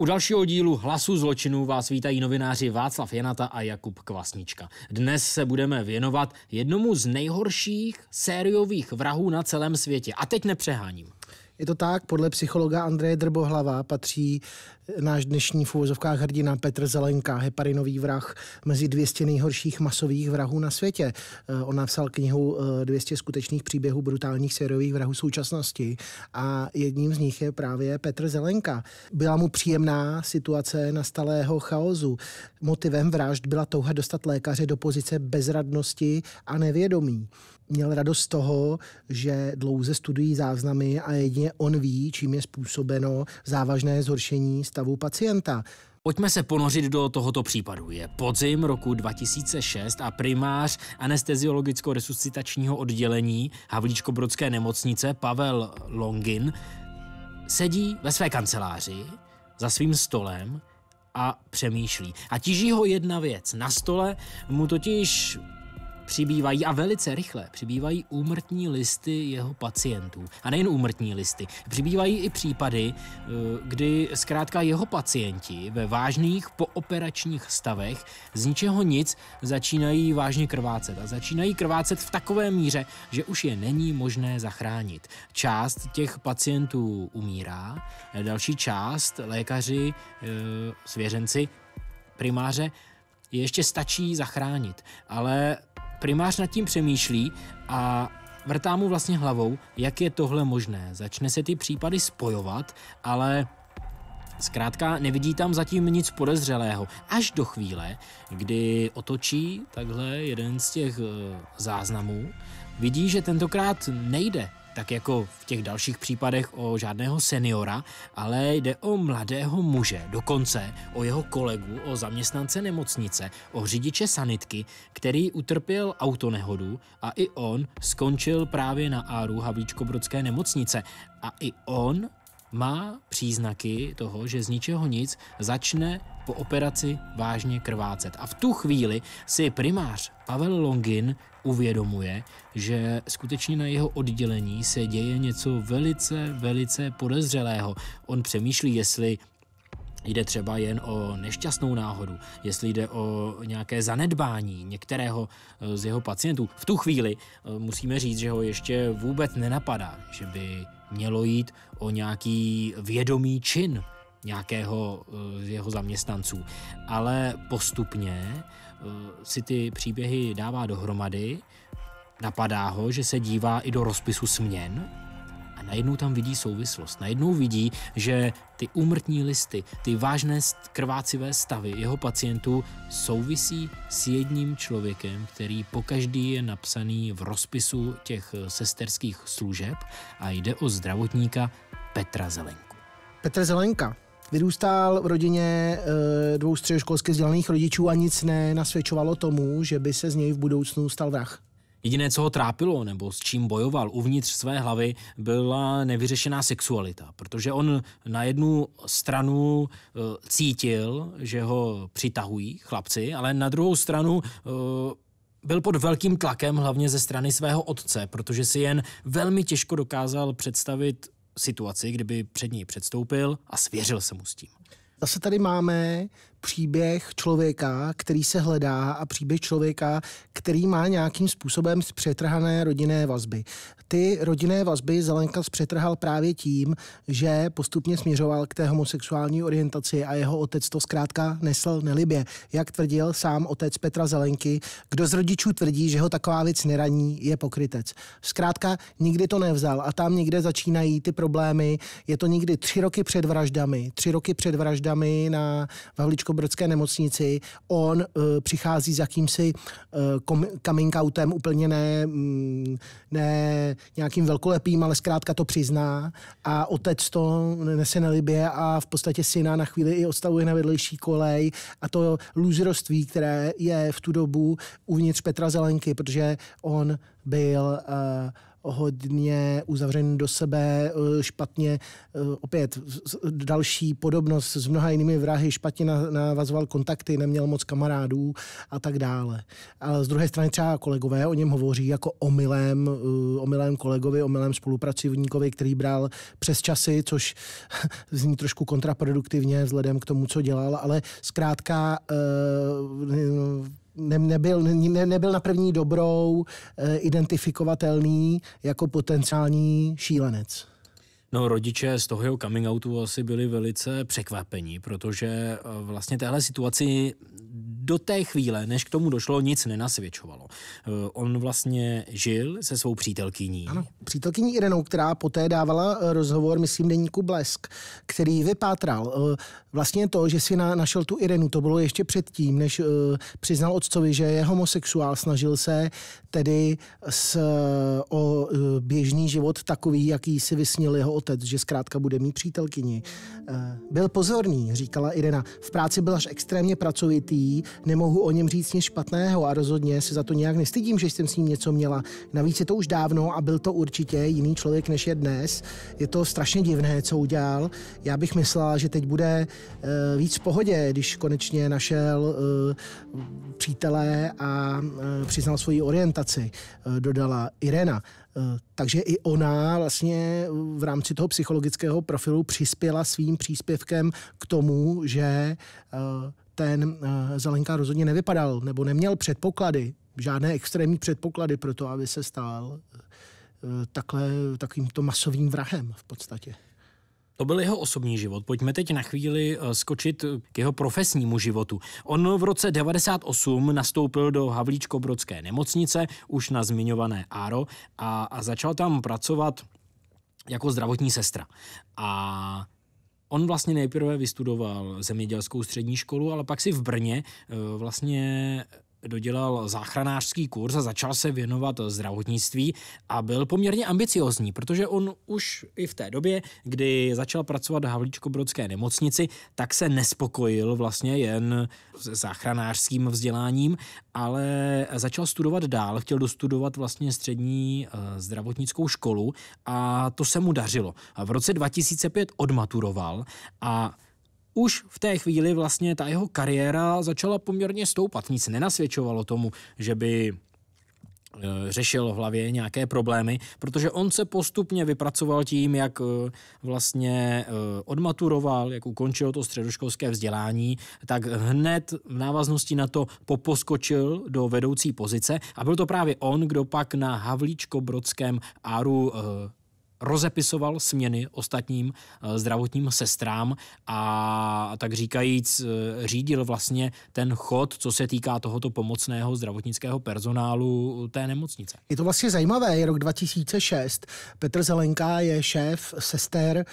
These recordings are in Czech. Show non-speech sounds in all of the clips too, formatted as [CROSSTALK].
U dalšího dílu Hlasu zločinů vás vítají novináři Václav Janata a Jakub Kvasnička. Dnes se budeme věnovat jednomu z nejhorších sériových vrahů na celém světě. A teď nepřeháním. Je to tak, podle psychologa Andreje Drbohlava patří náš dnešní v úvozovkách hrdina Petr Zelenka, heparinový vrah, mezi 200 nejhorších masových vrahů na světě. Eh, on napsal knihu 200 eh, skutečných příběhů brutálních sériových vrahů současnosti a jedním z nich je právě Petr Zelenka. Byla mu příjemná situace nastalého chaosu. Motivem vražd byla touha dostat lékaře do pozice bezradnosti a nevědomí. Měl radost z toho, že dlouze studují záznamy a jedině on ví, čím je způsobeno závažné zhoršení stavu pacienta. Pojďme se ponořit do tohoto případu. Je podzim roku 2006 a primář anesteziologicko-resuscitačního oddělení Havlíčkobrodské nemocnice Pavel Longin sedí ve své kanceláři za svým stolem a přemýšlí. A tíží ho jedna věc. Na stole mu totiž přibývají a velice rychle přibývají úmrtní listy jeho pacientů. A nejen úmrtní listy, přibývají i případy, eh, kdy zkrátka jeho pacienti ve vážných pooperačních stavech z ničeho nic začínají vážně krvácet. A začínají krvácet v takové míře, že už je není možné zachránit. Část těch pacientů umírá, další část lékaři, eh, svěřenci, primáře ještě stačí zachránit, ale Primář nad tím přemýšlí a vrtá mu vlastně hlavou, jak je tohle možné. Začne se ty případy spojovat, ale Zkrátka nevidí tam zatím nic podezřelého, až do chvíle, kdy otočí takhle jeden z těch eh, záznamů, vidí, že tentokrát nejde tak jako v těch dalších případech o žádného seniora, ale jde o mladého muže, dokonce o jeho kolegu, o zaměstnance nemocnice, o řidiče sanitky, který utrpěl autonehodu a i on skončil právě na áru Havlíčkobrodské nemocnice. A i on má příznaky toho, že z ničeho nic začne po operaci vážně krvácet. A v tu chvíli si primář Pavel Longin uvědomuje, že skutečně na jeho oddělení se děje něco velice, velice podezřelého. On přemýšlí, jestli Jde třeba jen o nešťastnou náhodu, jestli jde o nějaké zanedbání některého eh, z jeho pacientů. V tu chvíli eh, musíme říct, že ho ještě vůbec nenapadá, že by mělo jít o nějaký vědomý čin nějakého eh, z jeho zaměstnanců. Ale postupně Eh, si ty příběhy dává dohromady, napadá ho, že se dívá i do rozpisu směn a najednou tam vidí souvislost. Najednou vidí, že ty úmrtní listy, ty vážné krvácivé stavy jeho pacientů souvisí s jedním člověkem, který pokaždý je napsaný v rozpisu těch eh, sesterských služeb a jde o zdravotníka Petra Zelenku. Petr Zelenka, Vyrůstal v rodině eh, dvou středoškolsky vzdělaných rodičů a nic nenasvědčovalo tomu, že by se z něj v budoucnu stal vrah. Jediné, co ho trápilo nebo s čím bojoval uvnitř své hlavy, byla nevyřešená sexualita, protože on na jednu stranu e, cítil, že ho přitahují chlapci, ale na druhou stranu e, byl pod velkým tlakem hlavně ze strany svého otce, protože si jen velmi těžko dokázal představit situaci, kdyby před něj předstoupil a svěřil se mu s tím. Zase tady máme příběh člověka, který se hledá a příběh člověka, který má nějakým způsobem zpřetrhané rodinné vazby. Ty rodinné vazby Zelenka zpřetrhal právě tím, že postupně směřoval k té homosexuální orientaci a jeho otec to zkrátka nesl nelibě. Jak tvrdil sám otec Petra Zelenky, kdo z rodičů tvrdí, že ho taková věc neraní, je pokrytec. Zkrátka nikdy to nevzal a tam někde začínají ty problémy. Je to nikdy tři roky před vraždami, tři roky před vraždami na Pavličko Českobrodské nemocnici. On uh, přichází s jakýmsi uh, coming outem, úplně ne, mm, ne nějakým velkolepým, ale zkrátka to přizná a otec to nese na libě a v podstatě syna na chvíli i odstavuje na vedlejší kolej a to lůzroství, které je v tu dobu uvnitř Petra Zelenky, protože on byl uh, hodně uzavřen do sebe, eh, špatně, eh, opět další podobnost s mnoha jinými vrahy, špatně navazoval kontakty, neměl moc kamarádů a tak dále. Ale z druhé strany třeba kolegové o něm hovoří jako omylem, eh, omylem kolegovi, omylem spolupracovníkovi, který bral přes časy, což [LAUGHS] zní trošku kontraproduktivně vzhledem k tomu, co dělal, ale zkrátka ne, nebyl, ne, nebyl na první dobrou eh, identifikovatelný jako potenciální šílenec. No rodiče z toho jeho coming outu asi byli velice překvapení, protože eh, vlastně téhle situaci do té chvíle, než k tomu došlo, nic nenasvědčovalo. Eh, on vlastně žil se svou přítelkyní. Ano, přítelkyní Irenou, která poté dávala eh, rozhovor, myslím, deníku Blesk, který vypátral. Eh, vlastně to, že si na, našel tu Irenu, to bylo ještě předtím, než přiznal otcovi, že je homosexuál, snažil se tedy s, o běžný život takový, jaký si vysnil jeho otec, že zkrátka bude mít přítelkyni. Byl pozorný, říkala Irena. V práci byl až extrémně pracovitý, nemohu o něm říct nic špatného a rozhodně se za to nějak nestydím, že jsem s ním něco měla. Navíc je to už dávno a byl to určitě jiný člověk, než je dnes. Je to strašně divné, co udělal. Já bych myslela, že teď bude uh, víc v pohodě, když konečně našel uh, přítele a uh, přiznal svoji orientaci, uh, dodala Irena. takže i ona vlastně v rámci toho psychologického profilu přispěla svým příspěvkem k tomu, že ten eh, Zelenka rozhodně nevypadal nebo neměl předpoklady, žádné extrémní předpoklady pro to, aby se stal eh, takhle, takýmto masovým vrahem v podstatě. To byl jeho osobní život. Pojďme teď na chvíli eh, skočit k jeho profesnímu životu. On v roce 98 nastoupil do Havlíčkobrodské nemocnice, už na zmiňované Áro, a, a začal tam pracovat jako zdravotní sestra. A on vlastně nejprve vystudoval zemědělskou střední školu, ale pak si v Brně eh, vlastně dodělal záchranářský kurz a začal se věnovat zdravotnictví a byl poměrně ambiciozní, protože on už i v té době, kdy začal pracovat v Havlíčkobrodské nemocnici, tak se nespokojil vlastně jen s záchranářským vzděláním, ale začal studovat dál, chtěl dostudovat vlastně střední eh, zdravotnickou školu a to se mu dařilo. A v roce 2005 odmaturoval a už v té chvíli vlastně ta jeho kariéra začala poměrně stoupat. Nic nenasvědčovalo tomu, že by e, řešil v hlavě nějaké problémy, protože on se postupně vypracoval tím, jak e, vlastně e, odmaturoval, jak ukončil to středoškolské vzdělání, tak hned v návaznosti na to poposkočil do vedoucí pozice a byl to právě on, kdo pak na Havlíčko-Brodském áru rozepisoval směny ostatním eh, zdravotním sestrám a tak říkajíc eh, řídil vlastně ten chod, co se týká tohoto pomocného zdravotnického personálu eh, té nemocnice. Je to vlastně zajímavé, je rok 2006, Petr Zelenka je šéf sester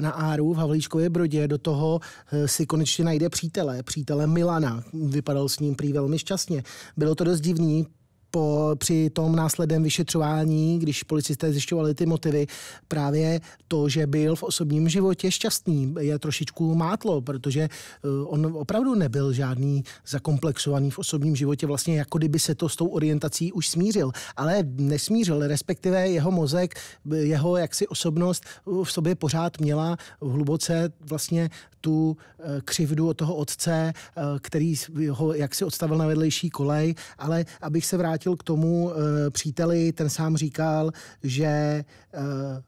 na Áru v Havlíčkově Brodě, do toho si konečně najde přítele, přítele Milana, vypadal s ním prý velmi šťastně. Bylo to dost divný, po, při tom následném vyšetřování, když policisté zjišťovali ty motivy, právě to, že byl v osobním životě šťastný, je trošičku mátlo, protože eh, on opravdu nebyl žádný zakomplexovaný v osobním životě, vlastně jako kdyby se to s tou orientací už smířil, ale nesmířil, respektive jeho mozek, jeho jaksi osobnost v sobě pořád měla hluboce vlastně tu eh, křivdu od toho otce, eh, který ho jaksi odstavil na vedlejší kolej, ale abych se vrátil vrátil k tomu uh, příteli, ten sám říkal, že uh,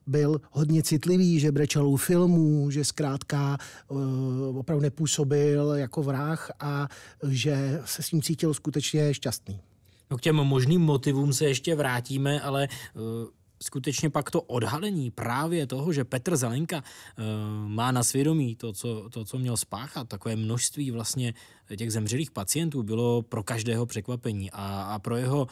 byl hodně citlivý, že brečel u filmů, že zkrátka uh, opravdu nepůsobil jako vrah a že se s ním cítil skutečně šťastný. No k těm možným motivům se ještě vrátíme, ale uh skutečně pak to odhalení právě toho, že Petr Zelenka e, má na svědomí to co, to, co měl spáchat, takové množství vlastně těch zemřelých pacientů bylo pro každého překvapení a, a pro jeho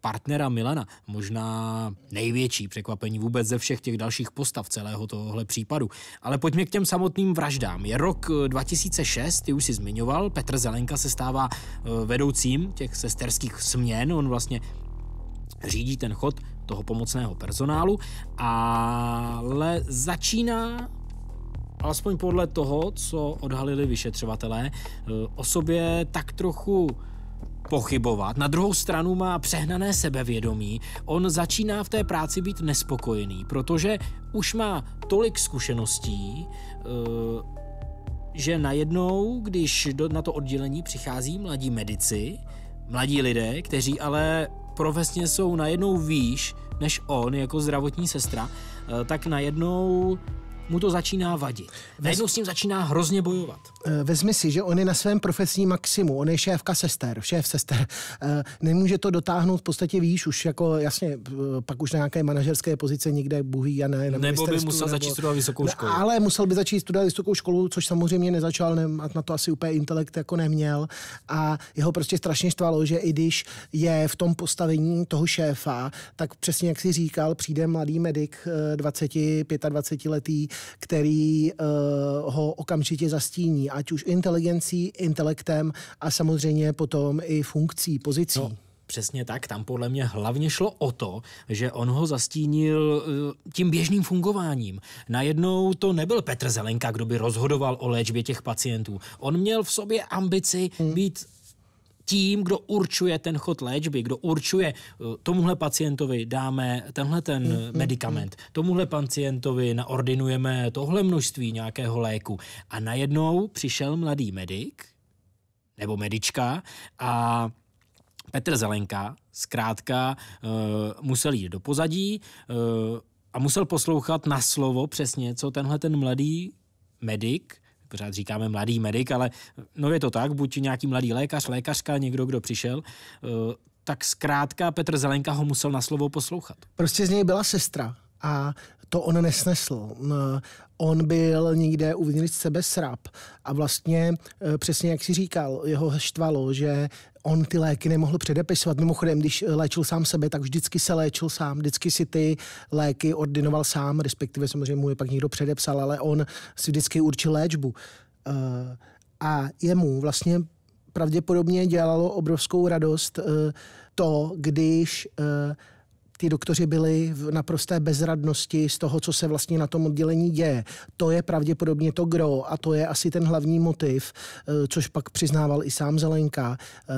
partnera Milana možná největší překvapení vůbec ze všech těch dalších postav celého tohohle případu. Ale pojďme k těm samotným vraždám. Je rok 2006, eh, ty už si zmiňoval, Petr Zelenka se stává eh, vedoucím těch sesterských směn, on vlastně řídí ten chod toho pomocného personálu, ale začíná alespoň podle toho, co odhalili vyšetřovatelé, eh, o sobě tak trochu pochybovat. Na druhou stranu má přehnané sebevědomí. On začíná v té práci být nespokojený, protože už má tolik zkušeností, eh, že najednou, když na to oddělení přichází mladí medici, mladí lidé, kteří ale profesně jsou najednou výš než on jako zdravotní sestra, eh, tak najednou mu to začíná vadit. Najednou s tím začíná hrozně bojovat. Eh, vezmi si, že on je na svém profesní maximu, on je šéfka sester, šéf sester. Eh, nemůže to dotáhnout v podstatě výš, už jako jasně, eh, pak už na nějaké manažerské pozice nikde buhý a ne. nebo by musel nebo, začít studovat vysokou školu. Ale musel by začít studovat vysokou školu, což samozřejmě nezačal, ne, na to asi úplně intelekt jako neměl. A jeho prostě strašně štvalo, že i když je v tom postavení toho šéfa, tak přesně jak si říkal, přijde mladý medic 20, 25 letý, který uh, ho okamžitě zastíní ať už inteligencí, intelektem a samozřejmě potom i funkcí, pozicí. No. Přesně tak, tam podle mě hlavně šlo o to, že on ho zastínil eh, tím běžným fungováním. Najednou to nebyl Petr Zelenka, kdo by rozhodoval o léčbě těch pacientů. On měl v sobě ambici hmm. být tím, kdo určuje ten chod léčby, kdo určuje, eh, tomuhle pacientovi dáme tenhle ten mm-hmm. medicament, mm. tomuhle pacientovi naordinujeme tohle množství nějakého léku. A najednou přišel mladý medic, nebo medička a Petr Zelenka zkrátka eh, musel jít do pozadí eh, a musel poslouchat na slovo přesně, co tenhle ten mladý medic pořád říkáme mladý medic, ale no je to tak, buď nějaký mladý lékař, lékařka, někdo, kdo přišel, eh, tak zkrátka Petr Zelenka ho musel na slovo poslouchat. Prostě z něj byla sestra a to on nesnesl. Mm, on byl někde uvnitř sebe srab a vlastně eh, přesně jak si říkal, jeho štvalo, že on ty léky nemohl předepisovat. Mimochodem, když eh, léčil sám sebe, tak vždycky se léčil sám, vždycky si ty léky ordinoval sám, respektive samozřejmě mu je pak někdo předepsal, ale on si vždycky určil léčbu. Eh, a jemu vlastně pravděpodobně dělalo obrovskou radost eh, to, když ty doktoři byli v naprosté bezradnosti z toho, co se vlastně na tom oddělení děje. To je pravděpodobně to gro a to je asi ten hlavní motiv, eh, což pak přiznával i sám Zelenka, eh,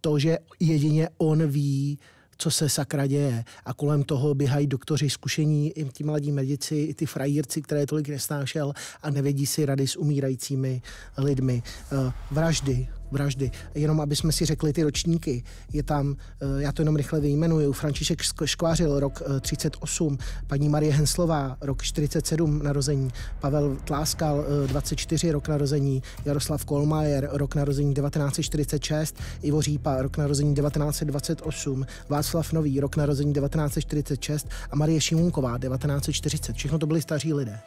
to, že jedině on ví, co se sakra děje. A kolem toho běhají doktoři zkušení, i ti mladí medici, i ty frajírci, které tolik nesnášel a nevědí si rady s umírajícími lidmi. Eh, vraždy, vraždy. Jenom aby jsme si řekli ty ročníky, je tam, eh, já to jenom rychle vyjmenuju, František Škvářil, rok 38, eh, paní Marie Henslová, rok 47 narození, Pavel Tláskal, 24 eh, rok narození, Jaroslav Kolmajer, rok narození 1946, Ivo Řípa, rok narození 1928, Václav Nový, rok narození 1946 a Marie Šimunková, 1940. Všechno to byli staří lidé.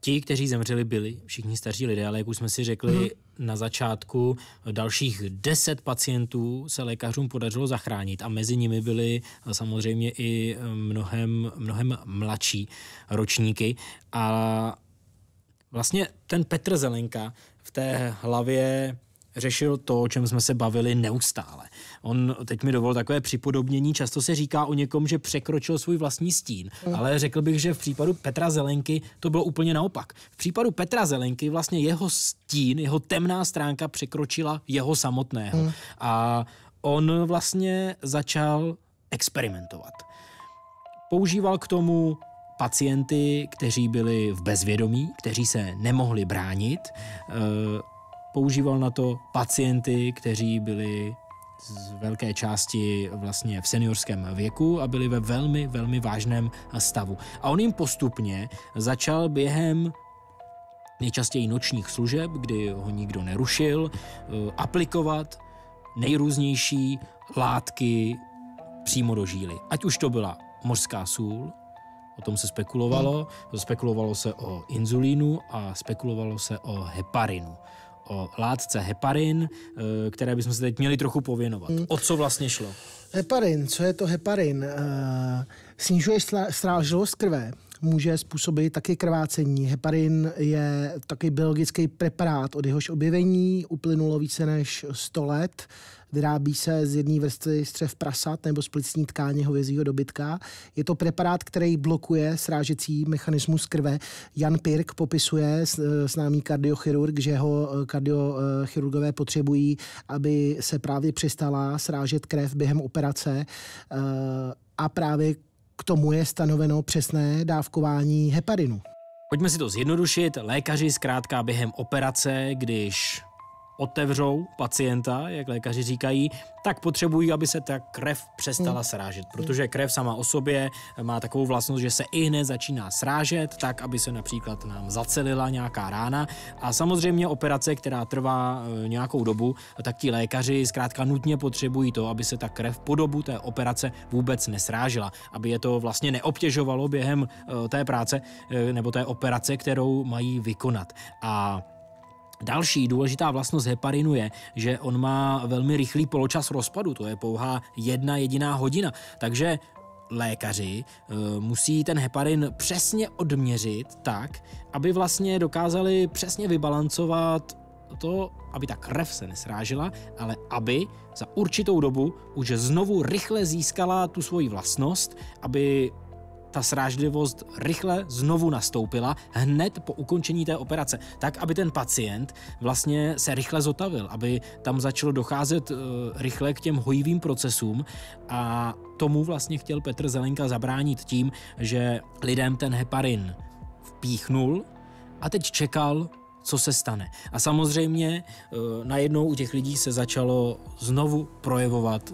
Ti, kteří zemřeli, byli všichni staří lidé, ale jak už jsme si řekli hmm. na začátku, dalších deset pacientů se lékařům podařilo zachránit a mezi nimi byly eh, samozřejmě i eh, mnohem, mnohem mladší ročníky. A vlastně ten Petr Zelenka v té hlavě řešil to, o čem jsme se bavili neustále. On, teď mi dovol takové připodobnění, často se říká o někom, že překročil svůj vlastní stín, mm. ale řekl bych, že v případu Petra Zelenky to bylo úplně naopak. V případu Petra Zelenky vlastně jeho stín, jeho temná stránka překročila jeho samotného. Mm. A on vlastně začal experimentovat. Používal k tomu pacienty, kteří byli v bezvědomí, kteří se nemohli bránit, e, používal na to pacienty, kteří byli z velké části vlastně v seniorském věku a byli ve velmi, velmi vážném stavu. A on jim postupně začal během nejčastěji nočních služeb, kdy ho nikdo nerušil, eh, aplikovat nejrůznější látky přímo do žíly. Ať už to byla mořská sůl, o tom se spekulovalo, hmm. spekulovalo se o inzulínu a spekulovalo se o heparinu o látce heparin, eh, které bychom se teď měli trochu pověnovat. Hmm. O co vlastně šlo? Heparin, co je to heparin? Eh, snižuje strážlivost krve může způsobit taky krvácení. Heparin je taky biologický preparát, od jehož objevení uplynulo více než 100 let. Vyrábí se z jedné vrstvy střev prasat nebo z plicní tkáně hovězího dobytka. Je to preparát, který blokuje srážecí mechanismus krve. Jan Pirk popisuje, známý kardiochirurg, že ho eh, kardiochirurgové potřebují, aby se právě přestala srážet krev během operace eh, a právě k tomu je stanoveno přesné dávkování heparinu. Pojďme si to zjednodušit. Lékaři zkrátka během operace, když otevřou pacienta, jak lékaři říkají, tak potřebují, aby se ta krev přestala hmm. srážet, hmm. protože krev sama o sobě má takovou vlastnost, že se i hned začíná srážet, tak aby se například nám zacelila nějaká rána. A samozřejmě operace, která trvá eh, nějakou dobu, tak ti lékaři zkrátka nutně potřebují to, aby se ta krev po dobu té operace vůbec nesrážila, aby je to vlastně neobtěžovalo během eh, té práce eh, nebo té operace, kterou mají vykonat. A Další důležitá vlastnost heparinu je, že on má velmi rychlý poločas rozpadu, to je pouhá jedna jediná hodina. Takže lékaři eh, musí ten heparin přesně odměřit tak, aby vlastně dokázali přesně vybalancovat to, aby ta krev se nesrážila, ale aby za určitou dobu už znovu rychle získala tu svoji vlastnost, aby ta srážlivost rychle znovu nastoupila hned po ukončení té operace, tak aby ten pacient vlastně se rychle zotavil, aby tam začalo docházet eh, rychle k těm hojivým procesům a tomu vlastně chtěl Petr Zelenka zabránit tím, že lidem ten heparin vpíchnul a teď čekal, co se stane. A samozřejmě eh, najednou u těch lidí se začalo znovu projevovat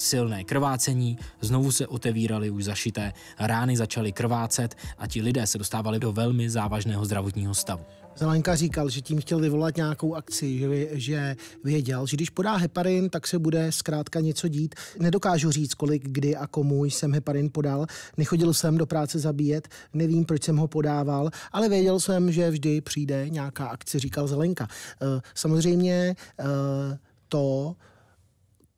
silné krvácení, znovu se otevíraly už zašité rány, začaly krvácet a ti lidé se dostávali do velmi závažného zdravotního stavu. Zelenka říkal, že tím chtěl vyvolat nějakou akci, že, že věděl, že když podá heparin, tak se bude zkrátka něco dít. Nedokážu říct, kolik, kdy a komu jsem heparin podal. Nechodil jsem do práce zabíjet, nevím, proč jsem ho podával, ale věděl jsem, že vždy přijde nějaká akce, říkal Zelenka. Eh, samozřejmě eh, to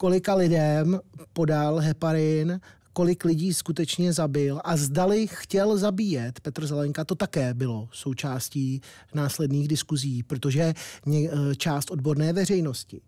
kolika lidem podal heparin, kolik lidí skutečně zabil a zdali chtěl zabíjet Petr Zelenka, to také bylo součástí následných diskuzí, protože eh, část odborné veřejnosti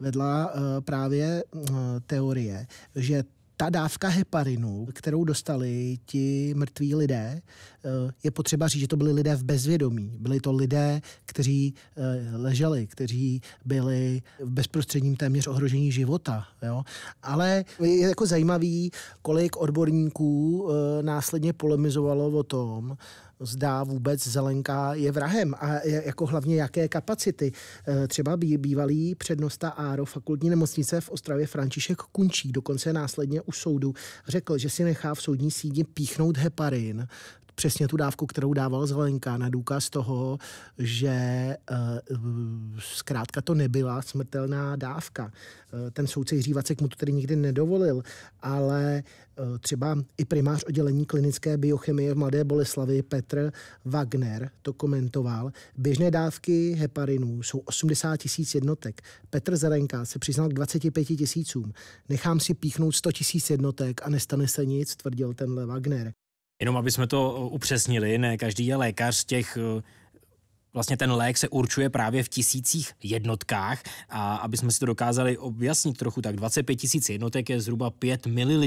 vedla eh, právě eh, teorie, že ta dávka heparinu, kterou dostali ti mrtví lidé, eh, je potřeba říct, že to byli lidé v bezvědomí. Byli to lidé, kteří eh, leželi, kteří byli v bezprostředním téměř ohrožení života. Jo? Ale je jako zajímavý, kolik odborníků eh, následně polemizovalo o tom, zda vůbec Zelenka je vrahem a jako hlavně jaké kapacity. Eh, třeba bývalý přednosta Áro fakultní nemocnice v Ostravě František Kunčí dokonce následně u soudu řekl, že si nechá v soudní síni píchnout heparin přesně tu dávku, kterou dával Zelenka na důkaz toho, že eh, zkrátka to nebyla smrtelná dávka. Eh, ten soudce Jiří Vacek mu to tedy nikdy nedovolil, ale eh, třeba i primář oddělení klinické biochemie v Mladé Boleslavi Petr Wagner to komentoval. Běžné dávky heparinů jsou 80 tisíc jednotek. Petr Zelenka se přiznal k 25 tisícům. Nechám si píchnout 100 tisíc jednotek a nestane se nic, tvrdil tenhle Wagner. Jenom aby jsme to eh, upřesnili, ne každý je lékař z těch eh, vlastně ten lék se určuje právě v tisících jednotkách a aby jsme si to dokázali objasnit trochu, tak 25 tisíc jednotek je zhruba 5 ml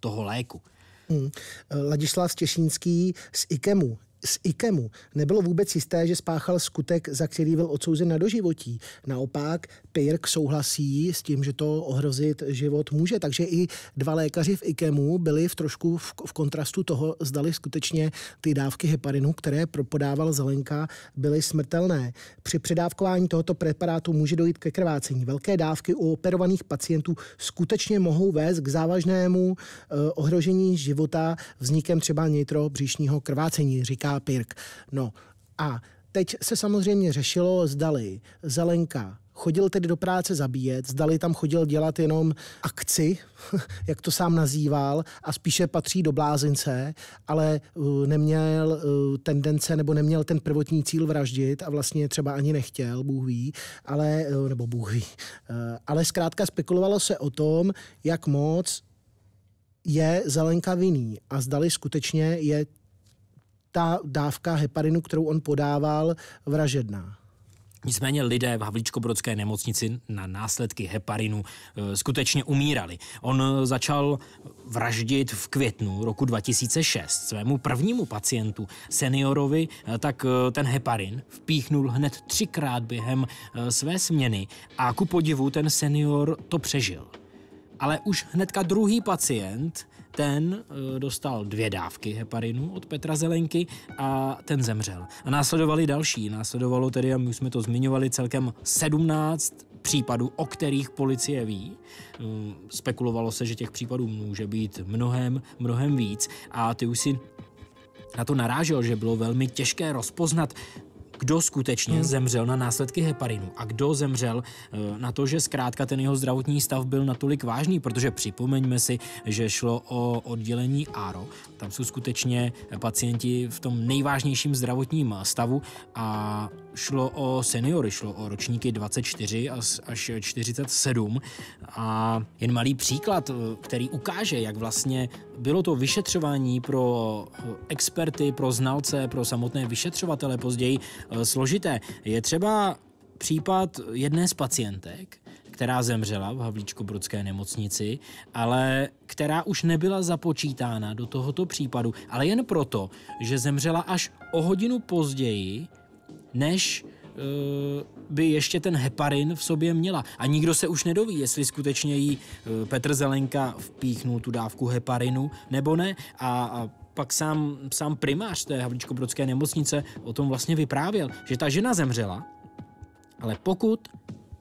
toho léku. Hmm. Eh, Ladislav Stěšínský z IKEMu z IKEMu nebylo vůbec jisté, že spáchal skutek, za který byl odsouzen na doživotí. Naopak Pirk souhlasí s tím, že to ohrozit život může. Takže i dva lékaři v IKEMu byli v trošku v, v kontrastu toho, zdali skutečně ty dávky heparinu, které propodával Zelenka, byly smrtelné. Při předávkování tohoto preparátu může dojít ke krvácení. Velké dávky u operovaných pacientů skutečně mohou vést k závažnému e, ohrožení života vznikem třeba nitrobříšního krvácení, říká Pirk. No a Teď se samozřejmě řešilo, zdali Zelenka Chodil tedy do práce zabíjet, zdali tam chodil dělat jenom akci, [LAUGHS] jak to sám nazýval, a spíše patří do blázince, ale uh, neměl uh, tendence nebo neměl ten prvotní cíl vraždit a vlastně třeba ani nechtěl, Bůh ví, ale, uh, nebo Bůh ví. Ale zkrátka spekulovalo se o tom, jak moc je Zelenka vinný a zdali skutečně je ta dávka heparinu, kterou on podával, vražedná. Nicméně lidé v Havlíčkobrodské nemocnici na následky heparinu eh, skutečně umírali. On eh, začal vraždit v květnu roku 2006 svému prvnímu pacientu, seniorovi, eh, tak ten heparin vpíchnul hned třikrát během své směny a ku podivu ten senior to přežil. Ale už hnedka druhý pacient ten eh, dostal dvě dávky heparinu od Petra Zelenky a ten zemřel. A následovali další. Následovalo tedy, a my jsme to zmiňovali, celkem 17 případů, o kterých policie ví. Eh, spekulovalo se, že těch případů může být mnohem, mnohem víc a ty už si na to narážel, že bylo velmi těžké rozpoznat kdo skutečně hmm. zemřel na následky heparinu a kdo zemřel eh, na to, že zkrátka ten jeho zdravotní stav byl natolik vážný, protože připomeňme si, že šlo o oddělení ARO. Tam jsou skutečně pacienti v tom nejvážnějším zdravotním stavu a šlo o seniory, šlo o ročníky 24 až 47 a jen malý příklad, eh, který ukáže, jak vlastně bylo to vyšetřování pro eh, experty, pro znalce, pro samotné vyšetřovatele později eh, složité. Je třeba případ jedné z pacientek, která zemřela v Havlíčko-Brodské nemocnici, ale která už nebyla započítána do tohoto případu, ale jen proto, že zemřela až o hodinu později, než eh, by ještě ten heparin v sobě měla. A nikdo se už nedoví, jestli skutečně jí eh, Petr Zelenka vpíchnul tu dávku heparinu nebo ne. A, a pak sám, sám primář té Havličko-Brodské nemocnice o tom vlastně vyprávěl, že ta žena zemřela, ale pokud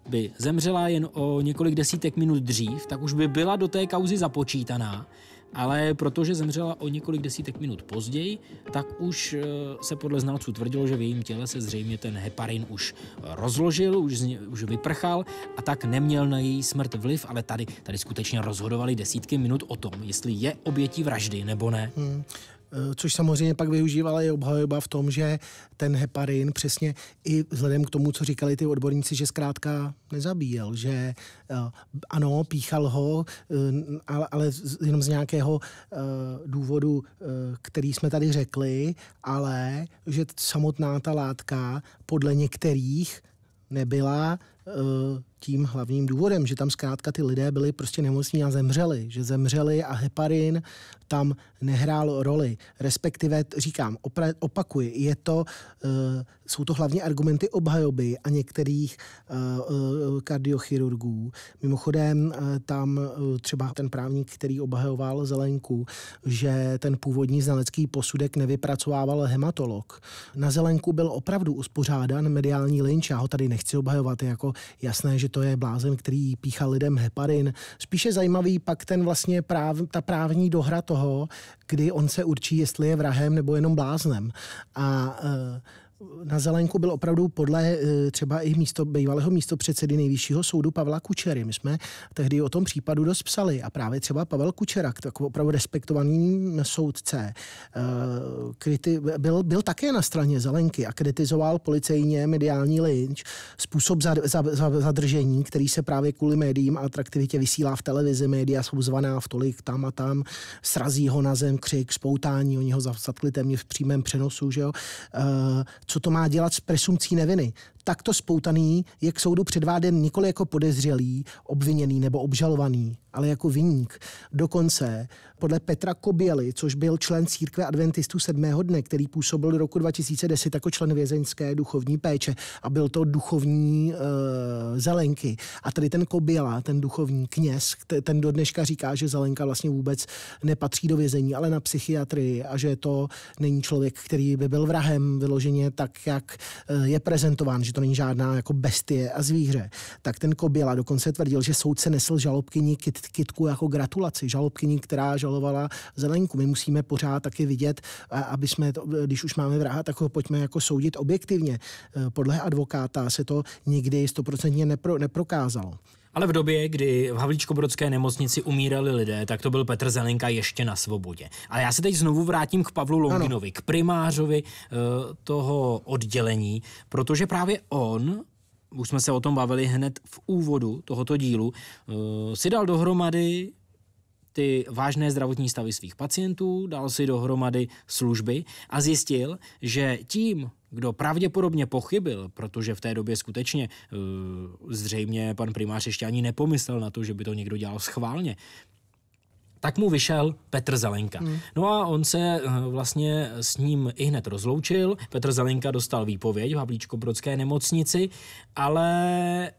by zemřela jen o několik desítek minut dřív, tak už by byla do té kauzy započítaná ale protože zemřela o několik desítek minut později, tak už eh, se podle znalců tvrdilo, že v jejím těle se zřejmě ten heparin už rozložil, už, z, už vyprchal a tak neměl na její smrt vliv, ale tady, tady skutečně rozhodovali desítky minut o tom, jestli je obětí vraždy nebo ne. Hmm. Eh, což samozřejmě pak využívala i obhajoba v tom, že ten heparin přesně i vzhledem k tomu, co říkali ty odborníci, že zkrátka nezabíjel, že eh, ano, píchal ho, eh, ale, ale jenom z nějakého důvodu, který jsme tady řekli, ale že samotná ta látka podle některých nebyla Eh, tím hlavním důvodem, že tam zkrátka ty lidé byli prostě nemocní a zemřeli, že zemřeli a heparin tam nehrál roli. Respektive, říkám, opra- opakuji, je to, uh, jsou to hlavně argumenty obhajoby a některých uh, uh, kardiochirurgů. Mimochodem eh, tam eh, třeba ten právník, který obhajoval Zelenku, že ten původní znalecký posudek nevypracovával hematolog. Na Zelenku byl opravdu uspořádán mediální lynč, já ho tady nechci obhajovat, je jako jasné, že to je blázen, který píchal lidem heparin. Spíše zajímavý pak ten vlastně práv, ta právní dohra toho, kdy on se určí, jestli je vrahem nebo jenom bláznem. A eh, na Zelenku byl opravdu podle eh, třeba i místo, bývalého místo předsedy nejvyššího soudu Pavla Kučery. My jsme tehdy o tom případu dost psali a právě třeba Pavel Kučera, takový opravdu respektovaný soudce, eh, kriti, byl, byl také na straně Zelenky a kritizoval policejně mediální lynč, způsob zadržení, který se právě kvůli médiím a atraktivitě vysílá v televizi, média jsou zvaná v tolik tam a tam, srazí ho na zem křik, spoutání, oni ho zatkli téměř v přímém přenosu, že jo. Eh, co to má dělat s presumcí neviny takto spoutaný je k soudu předváden nikoli jako podezřelý, obviněný nebo obžalovaný, ale jako viník. Dokonce podle Petra Koběly, což byl člen církve adventistů 7. dne, který působil do roku 2010 jako člen vězeňské duchovní péče a byl to duchovní e, Zelenky. A tady ten Koběla, ten duchovní kněz, ten do dneška říká, že Zelenka vlastně vůbec nepatří do vězení, ale na psychiatrii a že to není člověk, který by byl vrahem vyloženě tak, jak eh, je prezentován, že že to není žádná jako bestie a zvíře, tak ten Koběla dokonce tvrdil, že soudce nesl žalobkyni kit, kitku jako gratulaci, žalobkyni, která žalovala Zelenku. My musíme pořád taky vidět, aby jsme, to, když už máme vraha, tak ho pojďme jako soudit objektivně. Eh, podle advokáta se to nikdy stoprocentně nepro, neprokázalo. Ale v době, kdy v Havlíčkobrodské nemocnici umírali lidé, tak to byl Petr Zelenka ještě na svobodě. A já se teď znovu vrátím k Pavlu Longinovi, ano. k primářovi uh, toho oddělení, protože právě on už jsme se o tom bavili hned v úvodu tohoto dílu, eh, si dal dohromady ty vážné zdravotní stavy svých pacientů, dal si dohromady služby a zjistil, že tím, kdo pravděpodobně pochybil, protože v té době skutečně eh, zřejmě pan primář ještě ani nepomyslel na to, že by to někdo dělal schválně, tak mu vyšel Petr Zelenka. Hmm. No a on se eh, vlastně s ním i hned rozloučil. Petr Zelenka dostal výpověď v Havlíčko-Brodské nemocnici, ale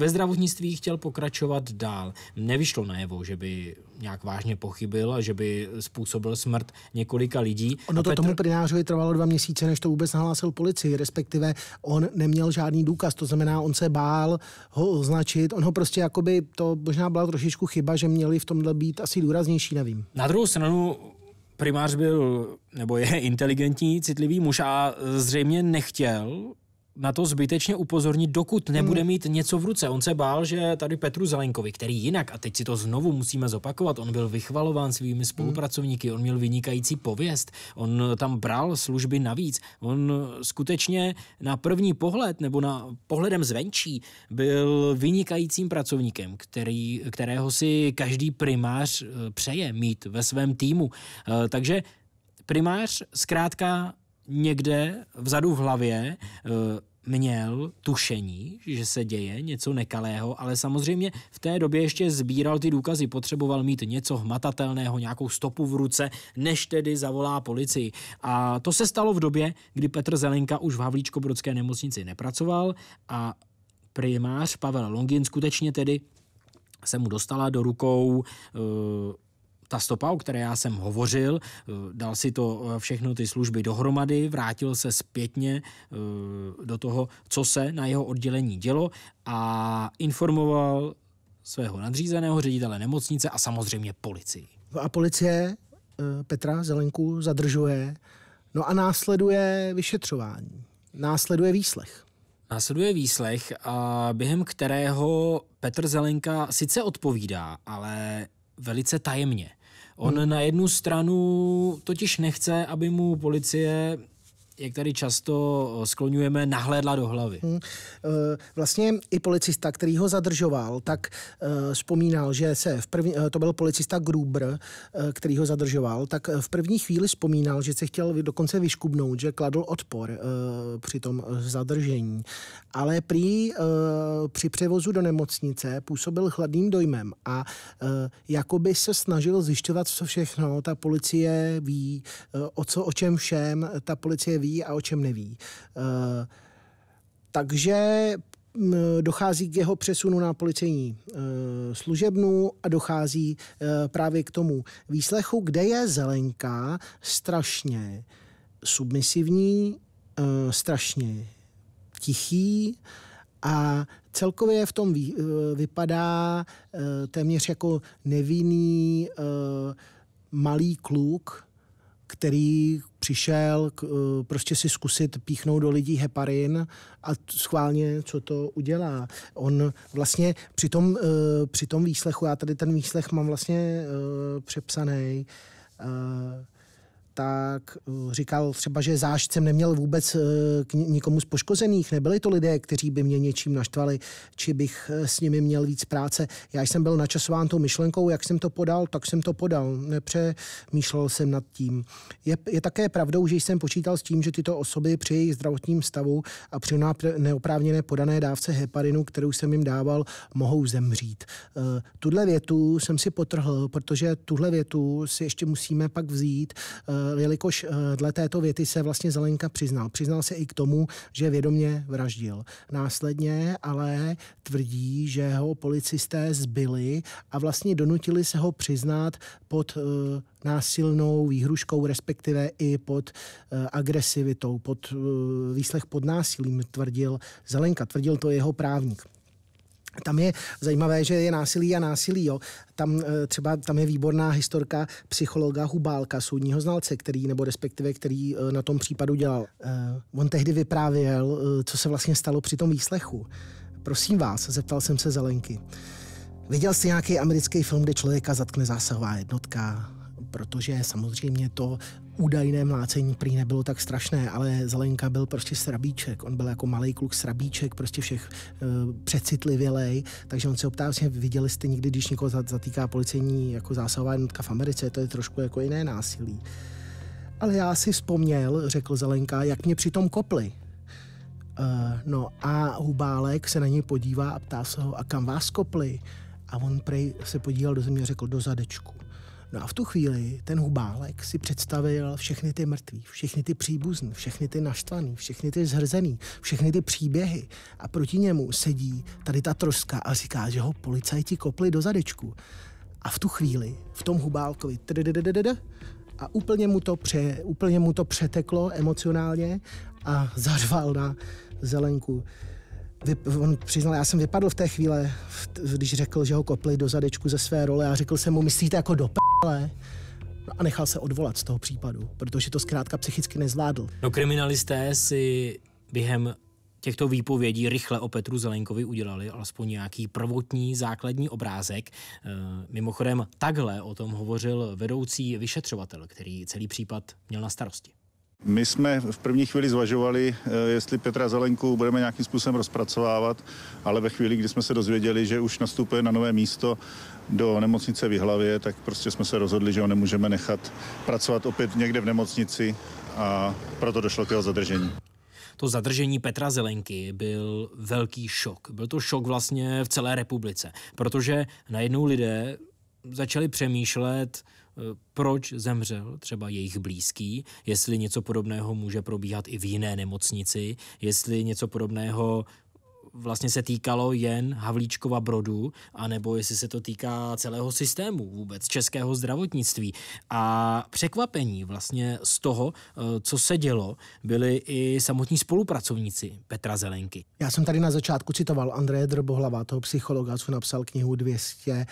ve zdravotnictví chtěl pokračovat dál. Nevyšlo najevo, že by nějak vážně pochybil a že by způsobil smrt několika lidí. Ono to Petr... tomu prinářovi trvalo dva měsíce, než to vůbec nahlásil policii, respektive on neměl žádný důkaz, to znamená, on se bál ho označit, on ho prostě jakoby, to možná byla trošičku chyba, že měli v tomhle být asi důraznější, nevím. Na druhou stranu primář byl, nebo je [LAUGHS] inteligentní, citlivý muž a zřejmě nechtěl na to zbytečně upozornit, dokud nebude hmm. mít něco v ruce. On se bál, že tady Petru Zelenkovi, který jinak, a teď si to znovu musíme zopakovat, on byl vychvalován svými hmm. spolupracovníky, on měl vynikající pověst, on tam bral služby navíc, on skutečně na první pohled nebo na pohledem zvenčí byl vynikajícím pracovníkem, který, kterého si každý primář eh, přeje mít ve svém týmu. Eh, takže primář zkrátka někde vzadu v hlavě eh, měl tušení, že se děje něco nekalého, ale samozřejmě v té době ještě sbíral ty důkazy, potřeboval mít něco hmatatelného, nějakou stopu v ruce, než tedy zavolá policii. A to se stalo v době, kdy Petr Zelenka už v Havlíčkobrodské nemocnici nepracoval a primář Pavel Longin skutečně tedy se mu dostala do rukou uh, ta stopa, o které já jsem hovořil, eh, dal si to eh, všechno ty služby dohromady, vrátil se zpětně eh, do toho, co se na jeho oddělení dělo a informoval svého nadřízeného ředitele nemocnice a samozřejmě policii. A policie Petra Zelenku zadržuje, no a následuje vyšetřování, následuje výslech. Následuje výslech, a během kterého Petr Zelenka sice odpovídá, ale velice tajemně. On na jednu stranu totiž nechce, aby mu policie jak tady často eh, skloňujeme, nahlédla do hlavy. Hmm. Eh, vlastně i policista, který ho zadržoval, tak eh, vzpomínal, že se v první, to byl policista Gruber, který ho zadržoval, tak v první chvíli vzpomínal, že se chtěl dokonce vyškubnout, že kladl odpor při tom zadržení. Ale prý při převozu do nemocnice působil chladným dojmem a jakoby se snažil zjišťovat, co všechno ta policie ví, o co, o čem všem ta policie ví, ví a o čem neví. Eh, takže mm, dochází k jeho přesunu na policejní eh, služebnu a dochází eh, právě k tomu výslechu, kde je Zelenka strašně submisivní, strašně tichý a celkově v tom vypadá téměř jako nevinný malý kluk, který přišel k, eh, prostě si zkusit píchnout do lidí heparin a schválně, co to udělá. On vlastně při tom, eh, při tom výslechu, já tady ten výslech mám vlastně eh, přepsaný, tak eh, říkal třeba, že zážcem neměl vůbec eh, k nikomu z poškozených. Nebyli to lidé, kteří by mě něčím naštvali, či bych eh, s nimi měl víc práce. Já jsem byl načasován tou myšlenkou, jak jsem to podal, tak jsem to podal. Nepřemýšlel jsem nad tím. Je, je také pravdou, že jsem počítal s tím, že tyto osoby při jejich zdravotním stavu a při neoprávněné podané dávce heparinu, kterou jsem jim dával, mohou zemřít. Tuhle větu jsem si potrhl, protože tuhle větu si ještě musíme pak vzít jelikož eh, dle této věty se vlastně Zelenka přiznal. Přiznal se i k tomu, že vědomě vraždil. Následně ale tvrdí, že ho policisté zbyli a vlastně donutili se ho přiznat pod eh, násilnou výhruškou, respektive i pod eh, agresivitou, pod výslech pod násilím, tvrdil Zelenka, tvrdil to jeho právník. Tam je zajímavé, že je násilí a násilí. Jo. Tam eh, třeba tam je výborná historka psychologa Hubálka, soudního znalce, který, nebo respektive, který eh, na tom případu dělal. Eh, on tehdy vyprávěl, co se vlastně stalo při tom výslechu. Prosím vás, zeptal jsem se Zelenky. Viděl jste nějaký americký film, kde člověka zatkne zásahová jednotka? Protože samozřejmě to údajné mlácení prý nebylo tak strašné, ale Zelenka byl prostě srabíček. On byl jako malý kluk srabíček, prostě všech e, přecitlivělej, takže on se optá, vlastně viděli jste někdy, když někoho zatýká policejní jako zásahová jednotka v Americe, to je trošku jako jiné násilí. Ale já si vzpomněl, řekl Zelenka, jak mě přitom kopli. E, no a Hubálek se na něj podívá a ptá se ho, a kam vás kopli? A on prej se podíval do země a řekl, do zadečku. No a v tu chvíli ten hubálek si představil všechny ty mrtví, všechny ty příbuzní, všechny ty naštvaný, všechny ty zhrzený, všechny ty příběhy a proti němu sedí tady ta troska a říká, že ho policajti kopli do zadečku. A v tu chvíli v tom hubálkovi a úplně mu to, pře, úplně mu to přeteklo emocionálně a zařval na zelenku. Vy, on přiznal, já jsem vypadl v té chvíle, když řekl, že ho kopli do zadečku ze své role a řekl jsem mu, myslíte jako do p***le? No a nechal se odvolat z toho případu, protože to zkrátka psychicky nezvládl. No kriminalisté si během těchto výpovědí rychle o Petru Zelenkovi udělali alespoň nějaký prvotní základní obrázek. Eh, mimochodem takhle o tom hovořil vedoucí vyšetřovatel, který celý případ měl na starosti. My jsme v první chvíli zvažovali, eh, jestli Petra Zelenku budeme nějakým způsobem rozpracovávat, ale ve chvíli, kdy jsme se dozvěděli, že už nastupuje na nové místo do nemocnice v Jihlavě, tak prostě jsme se rozhodli, že ho nemůžeme nechat pracovat opět někde v nemocnici a proto došlo k jeho zadržení. To zadržení Petra Zelenky byl velký šok. Byl to šok vlastně v celé republice, protože najednou lidé začali přemýšlet Eh, proč zemřel třeba jejich blízký, jestli něco podobného může probíhat i v jiné nemocnici, jestli něco podobného vlastně se týkalo jen Havlíčkova brodu, anebo jestli se to týká celého systému vůbec, českého zdravotnictví. A překvapení vlastně z toho, eh, co se dělo, byli i samotní spolupracovníci Petra Zelenky. Já jsem tady na začátku citoval Andreje Drbohlava, toho psychologa, co napsal knihu 200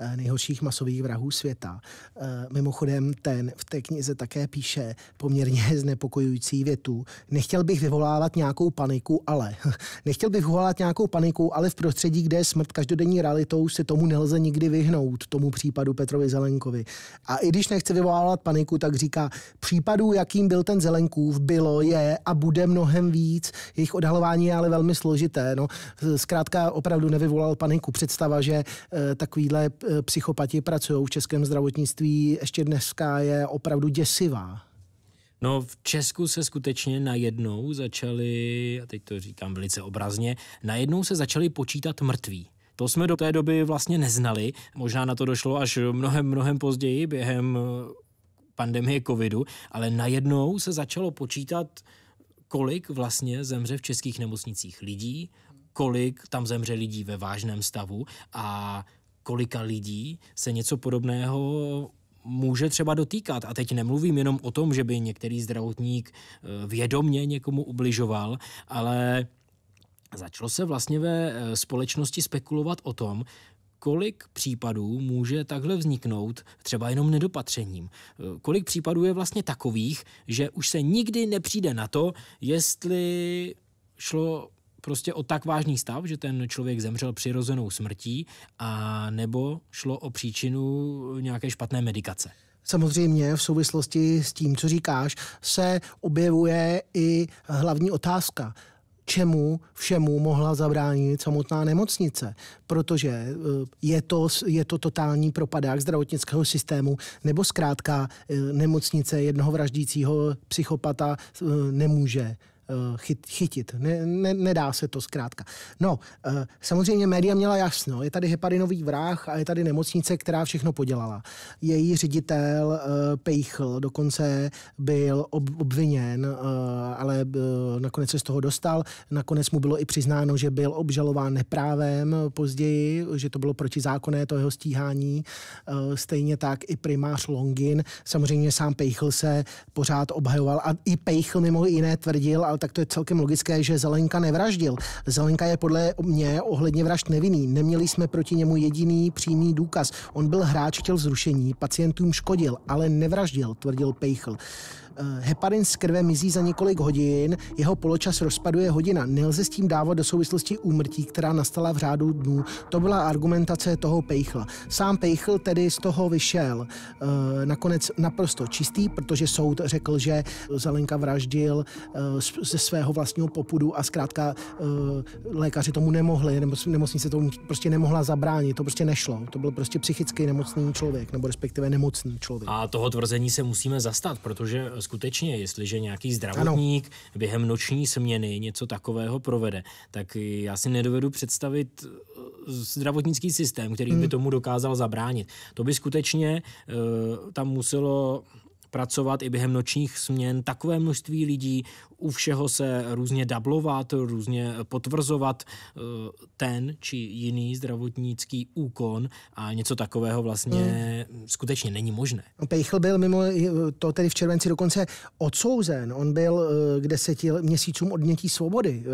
Eh, nejhorších masových vrahů světa. Eh, mimochodem, ten v té knize také píše poměrně [LAUGHS] znepokojující větu. Nechtěl bych vyvolávat nějakou paniku, ale. [LAUGHS] Nechtěl bych vyvolávat nějakou paniku, ale v prostředí, kde je smrt každodenní realitou, se tomu nelze nikdy vyhnout, tomu případu Petrovi Zelenkovi. A i když nechce vyvolávat paniku, tak říká, případů, jakým byl ten Zelenkův, bylo, je a bude mnohem víc. Jejich odhalování je ale velmi složité. No, zkrátka opravdu nevyvolal paniku. Představa, že e, takovýhle Eh, psychopati pracují v českém zdravotnictví ještě dneska je opravdu děsivá. No v Česku se skutečně najednou začaly, a teď to říkám velice obrazně, najednou se začaly počítat mrtví. To jsme do té doby vlastně neznali, možná na to došlo až mnohem, mnohem později během eh, pandemie covidu, ale najednou se začalo počítat, kolik vlastně zemře v českých nemocnicích lidí, kolik tam zemře lidí ve vážném stavu a kolika lidí se něco podobného může třeba dotýkat. A teď nemluvím jenom o tom, že by některý zdravotník eh, vědomně někomu ubližoval, ale začalo se vlastně ve eh, společnosti spekulovat o tom, kolik případů může takhle vzniknout třeba jenom nedopatřením. Eh, kolik případů je vlastně takových, že už se nikdy nepřijde na to, jestli šlo prostě o tak vážný stav, že ten člověk zemřel přirozenou smrtí a nebo šlo o příčinu nějaké špatné medikace. Samozřejmě v souvislosti s tím, co říkáš, se objevuje i hlavní otázka čemu všemu mohla zabránit samotná nemocnice, protože eh, je to, je to totální propadák zdravotnického systému, nebo zkrátka eh, nemocnice jednoho vraždícího psychopata eh, nemůže Eh, chyt, chytit. Ne, ne, nedá se to zkrátka. No, eh, samozřejmě média měla jasno. Je tady heparinový vrah a je tady nemocnice, která všechno podělala. Její ředitel eh, Pejchl dokonce byl obviněn, ale nakonec se z toho dostal. Nakonec mu bylo i přiznáno, že byl obžalován neprávem později, že to bylo protizákonné to jeho stíhání. Stejně tak i primář Longin. Samozřejmě sám Pejchl se pořád obhajoval a i Pejchl mimo jiné tvrdil, a tak to je celkem logické, že Zelenka nevraždil. Zelenka je podle mě ohledně vražd nevinný. Neměli jsme proti němu jediný přímý důkaz. On byl hráč, chtěl zrušení, pacientům škodil, ale nevraždil, tvrdil Pejchl. Eh, heparin z krve mizí za několik hodin, jeho poločas rozpaduje hodina. Nelze s tím dávat do souvislosti úmrtí, která nastala v řádu dnů. To byla argumentace toho Pejchla. Sám Pejchl tedy z toho vyšel eh, nakonec naprosto čistý, protože soud řekl, že Zelenka vraždil eh, ze svého vlastního popudu a zkrátka lékaři tomu nemohli, nemocnice tomu prostě nemohla zabránit, to prostě nešlo. To byl prostě psychicky nemocný člověk, nebo respektive nemocný člověk. A toho tvrzení se musíme zastat, protože skutečně, jestliže nějaký zdravotník ano. během noční směny něco takového provede, tak já si nedovedu představit eh, zdravotnický systém, který hmm. by tomu dokázal zabránit. To by skutečně uh, tam muselo pracovat i během nočních směn takové množství lidí, u všeho se různě dublovat, různě potvrzovat eh, ten či jiný zdravotnický úkon a něco takového vlastně hmm. skutečně není možné. No, Pejchl byl mimo eh, to tedy v červenci dokonce odsouzen. On byl eh, k deseti měsícům odnětí svobody.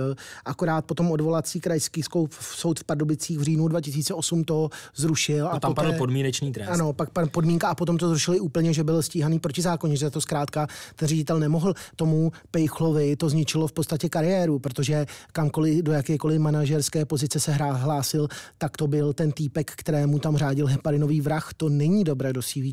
Akorát potom odvolací krajský soud v Pardubicích v říjnu 2008 to zrušil. A, a tam poté... padl podmínečný trest. Ano, pak podmínka a potom to zrušili úplně, že byl stíhaný proti protizákonně, že to zkrátka ten ředitel nemohl tomu Pejchlovi, to zničilo v podstatě kariéru, protože kamkoliv do jakékoliv manažerské pozice se hrá, hlásil, tak to byl ten týpek, kterému tam řádil heparinový vrah. To není dobré do CV.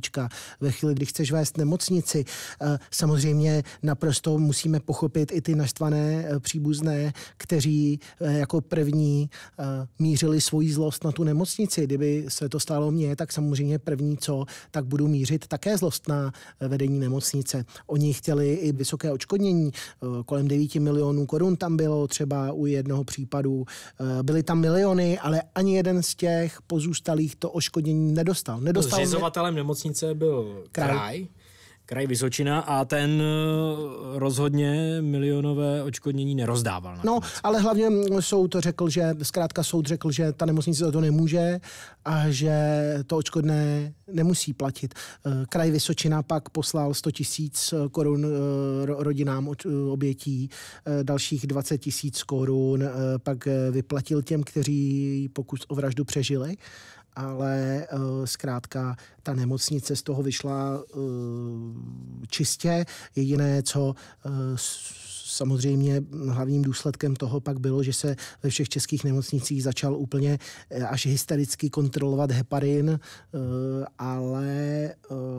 ve chvíli, kdy chceš vést nemocnici. Eh, samozřejmě naprosto musíme pochopit i ty naštvané eh, příbuzné, kteří eh, jako první mířili svoji zlost na tu nemocnici. Kdyby se to stalo mně, tak samozřejmě první co, tak budu mířit také zlost na vedení vedení nemocnice. Oni chtěli i vysoké očkodnění, eh, kolem 9 milionů korun tam bylo třeba u jednoho případu. Eh, byly tam miliony, ale ani jeden z těch pozůstalých to oškodnění nedostal. nedostal no, Zřizovatelem nemocnice byl kraj. kraj kraj Vysočina a ten eh, rozhodně milionové očkodnění nerozdával. No, nakonec. No, ale hlavně mm, soud řekl, že, zkrátka soud řekl, že ta nemocnice to nemůže a že to očkodné nemusí platit. Eh, kraj Vysočina pak poslal 100 eh, tisíc korun rodinám obětí, dalších 20 tisíc korun pak vyplatil těm, kteří pokus o vraždu přežili ale eh, zkrátka ta nemocnice z toho vyšla eh, čistě. Jediné, co eh, samozřejmě hlavním důsledkem toho pak bylo, že se ve všech českých nemocnicích začal úplně až hystericky kontrolovat heparin, ale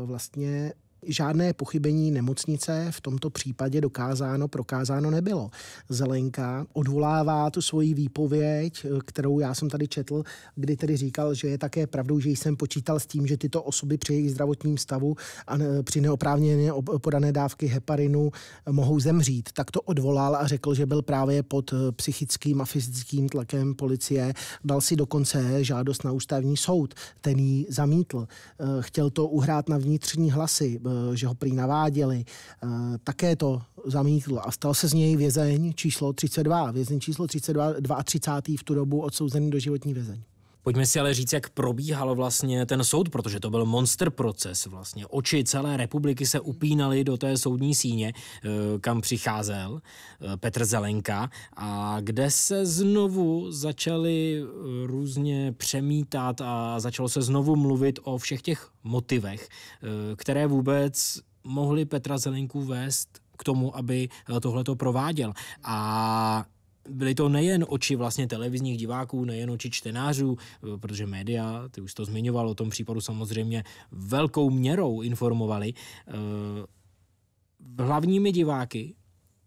vlastně Žádné pochybení nemocnice v tomto případě dokázáno, prokázáno nebylo. Zelenka odvolává tu svoji výpověď, kterou já jsem tady četl, kdy tedy říkal, že je také pravdou, že jsem počítal s tím, že tyto osoby při jejich zdravotním stavu a při neoprávněně podané dávky heparinu mohou zemřít. Tak to odvolal a řekl, že byl právě pod eh, psychickým a fyzickým tlakem policie. Dal si dokonce žádost na ústavní soud. Ten ji zamítl. Eh, chtěl to uhrát na vnitřní hlasy eh, Eh, že ho prý naváděli, eh, také to zamítl a stal se z něj vězeň číslo 32, vězeň číslo 32, 32 v tu dobu odsouzený do životní vězeň. Pojďme si ale říct, jak probíhal vlastně ten soud, protože to byl monster proces vlastně. Oči celé republiky se upínaly do té soudní síně, eh, kam přicházel eh, Petr Zelenka a kde se znovu začaly eh, různě přemítat a začalo se znovu mluvit o všech těch motivech, které vůbec mohly Petra Zelenku vést k tomu, aby tohle to prováděl. A byly to nejen oči vlastně televizních diváků, nejen oči čtenářů, eh, protože média, ty už to zmiňoval, o tom případu samozřejmě velkou měrou informovali. Eh, hlavními diváky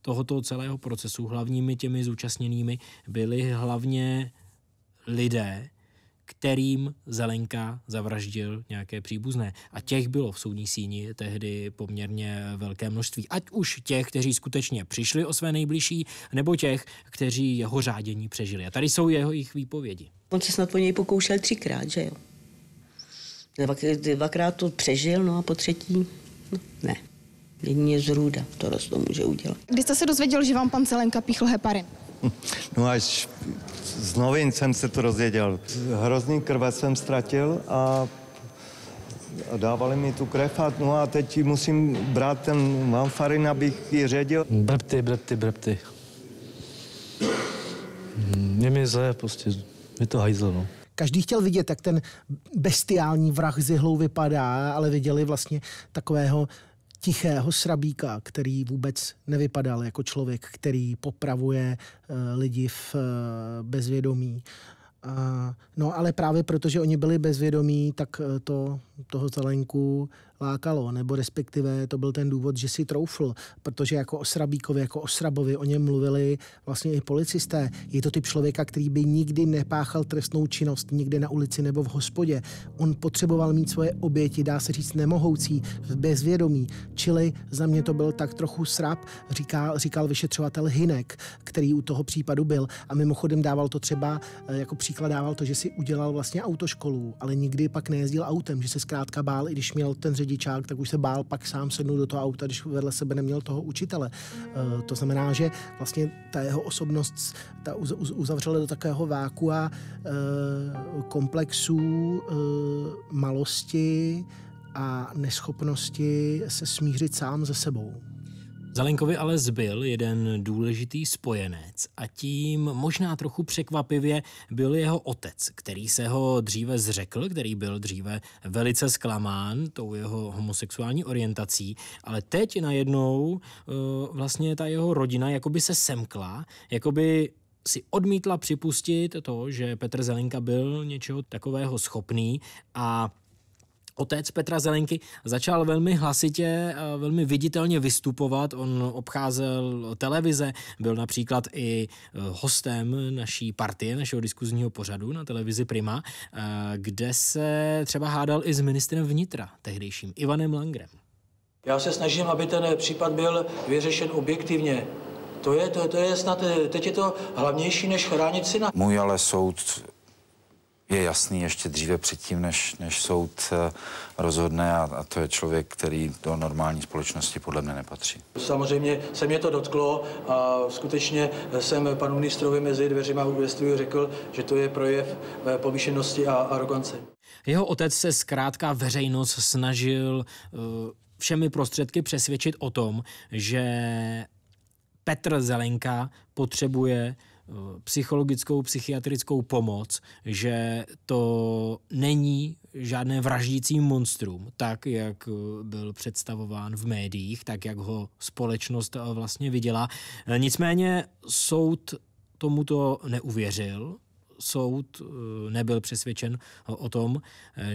tohoto celého procesu, hlavními těmi zúčastněnými byli hlavně lidé, kterým Zelenka zavraždil nějaké příbuzné. A těch bylo v soudní síni tehdy poměrně velké množství. Ať už těch, kteří skutečně přišli o své nejbližší, nebo těch, kteří jeho řádění přežili. A tady jsou jeho jejich výpovědi. On se snad po něj pokoušel třikrát, že jo? dvakrát to přežil, no a po třetí, no, ne. Jedině zrůda to roz to může udělat. Kdy jste se dozvěděl, že vám pan Zelenka píchl heparin? No až z novin jsem se to rozjeděl. Hrozný krve jsem ztratil a dávali mi tu krev a, no a teď musím brát ten vanfarin, abych ji ředil. Brpty, brpty, brpty. Hmm, je mi zle, prostě, je to hajzlo, no. Každý chtěl vidět, jak ten bestiální vrah z jihlou vypadá, ale viděli vlastně takového tichého srabíka, který vůbec nevypadal jako člověk, který popravuje eh, lidi v eh, bezvědomí. No ale právě protože oni byli bezvědomí, tak eh, to, toho Zelenku lákalo, nebo respektive to byl ten důvod, že si troufl, protože jako Osrabíkovi, jako Osrabovi o něm mluvili vlastně i policisté. Je to typ člověka, který by nikdy nepáchal trestnou činnost nikde na ulici nebo v hospodě. On potřeboval mít svoje oběti, dá se říct, nemohoucí, v bezvědomí. Čili za mě to byl tak trochu srab, říkal, říkal vyšetřovatel Hinek, který u toho případu byl. A mimochodem dával to třeba, eh, jako příklad dával to, že si udělal vlastně autoškolu, ale nikdy pak nejezdil autem, že se zkrátka bál, i když měl ten řidičák, tak už se bál pak sám sednout do toho auta, když vedle sebe neměl toho učitele. Eh, to znamená, že vlastně ta jeho osobnost ta uzavřela do takového vákua eh, komplexů, eh, malosti a neschopnosti se smířit sám ze sebou. Zelenkovi ale zbyl jeden důležitý spojenec a tím možná trochu překvapivě byl jeho otec, který se ho dříve zřekl, který byl dříve velice zklamán tou jeho homosexuální orientací, ale teď najednou e, vlastně ta jeho rodina jakoby se semkla, jakoby si odmítla připustit to, že Petr Zelenka byl něčeho takového schopný a Otec Petra Zelenky začal velmi hlasitě, eh, velmi viditelně vystupovat. On obcházel televize, byl například i eh, hostem naší partie, našeho diskuzního pořadu na televizi Prima, eh, kde se třeba hádal i s ministrem vnitra, tehdejším Ivanem Langrem. Já se snažím, aby ten případ byl vyřešen objektivně. To je, to, to je snad, teď je to hlavnější, než chránit syna. Můj ale soud je jasný ještě dříve předtím, než, než soud eh, rozhodne a, a to je člověk, který do normální společnosti podle mě nepatří. Samozřejmě se mě to dotklo a skutečně jsem panu ministrovi mezi dveřima úvěství řekl, že to je projev eh, povýšenosti a arogance. Jeho otec se zkrátka veřejnost snažil eh, všemi prostředky přesvědčit o tom, že Petr Zelenka potřebuje psychologickou, psychiatrickou pomoc, že to není žádné vraždící monstrum, tak jak byl představován v médiích, tak jak ho společnost vlastně viděla. Nicméně soud tomuto neuvěřil, soud eh, nebyl přesvědčen o tom,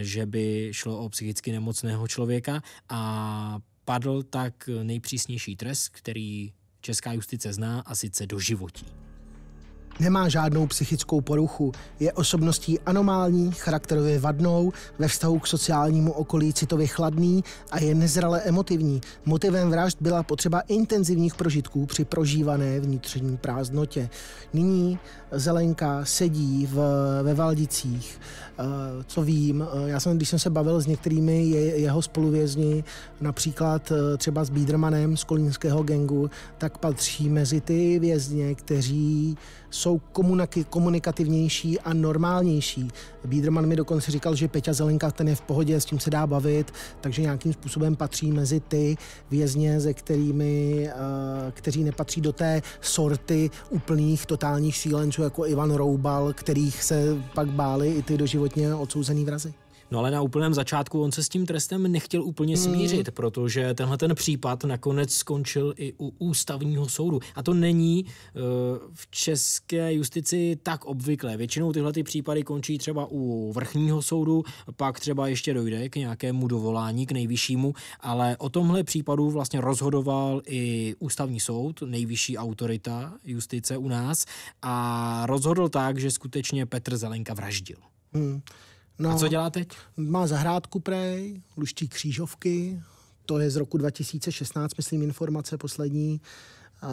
že by šlo o psychicky nemocného člověka a padl tak nejpřísnější trest, který česká justice zná, a sice životí. Nemá žádnou psychickou poruchu, je osobností anomální, charakterově vadnou, ve vztahu k sociálnímu okolí citově chladný a je nezrale emotivní. Motivem vražd byla potřeba intenzivních prožitků při prožívané vnitřní prázdnotě. Nyní Zelenka sedí v, ve Valdicích. E, co vím, e, já jsem, když jsem se bavil s některými je, jeho spoluvězni, například e, třeba s Biedermanem z kolínského gengu, tak patří mezi ty vězně, kteří jsou komunikativnější a normálnější. Biederman mi dokonce říkal, že Peťa Zelenka ten je v pohodě, s tím se dá bavit, takže nějakým způsobem patří mezi ty vězně, ze kterými, eh, kteří nepatří do té sorty úplných totálních šílenců, jako Ivan Roubal, kterých se pak báli i ty doživotně odsouzený vrazy. No ale na úplném začátku on se s tím trestem nechtěl úplně hmm. smířit, mm. protože tenhle ten případ nakonec skončil i u ústavního soudu. A to není uh, v české justici tak obvyklé. Většinou tyhle ty případy končí třeba u vrchního soudu, pak třeba ještě dojde k nějakému dovolání k nejvyššímu, ale o tomhle případu vlastně rozhodoval i ústavní soud, nejvyšší autorita justice u nás a rozhodl tak, že skutečně Petr Zelenka vraždil. Hmm. No, A co dělá teď? Má zahrádku prej, luští křížovky, to je z roku 2016, myslím, informace poslední, uh,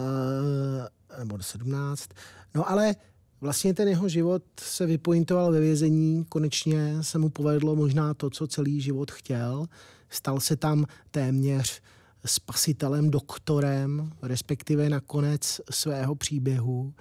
nebo 17. No ale vlastně ten jeho život se vypointoval ve vězení, konečně se mu povedlo možná to, co celý život chtěl. Stal se tam téměř spasitelem, doktorem, respektive nakonec svého příběhu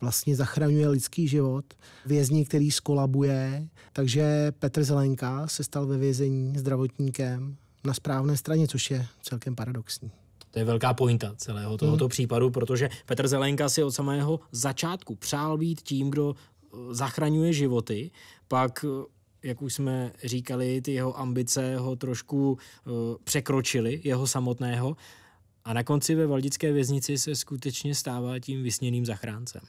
vlastně zachraňuje lidský život, vězni, který skolabuje. Takže Petr Zelenka se stal ve vězení zdravotníkem na správné straně, což je celkem paradoxní. To je velká pointa celého tohoto hmm. případu, protože Petr Zelenka si od samého začátku přál být tím, kdo eh, zachraňuje životy, pak eh, jak už jsme říkali, ty jeho ambice ho trošku uh, překročily, jeho samotného. A na konci ve Valdické věznici se skutečně stává tím vysněným zachráncem.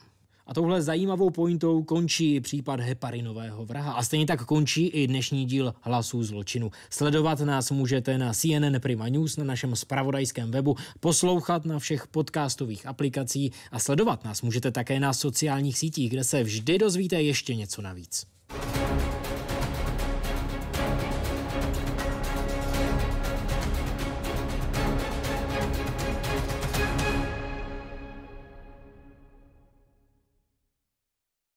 A touhle zajímavou pointou končí případ heparinového vraha. A stejně tak končí i dnešní díl Hlasů zločinu. Sledovat nás můžete na CNN Prima News, na našem spravodajském webu, poslouchat na všech podcastových aplikací a sledovat nás můžete také na sociálních sítích, kde se vždy dozvíte ještě něco navíc.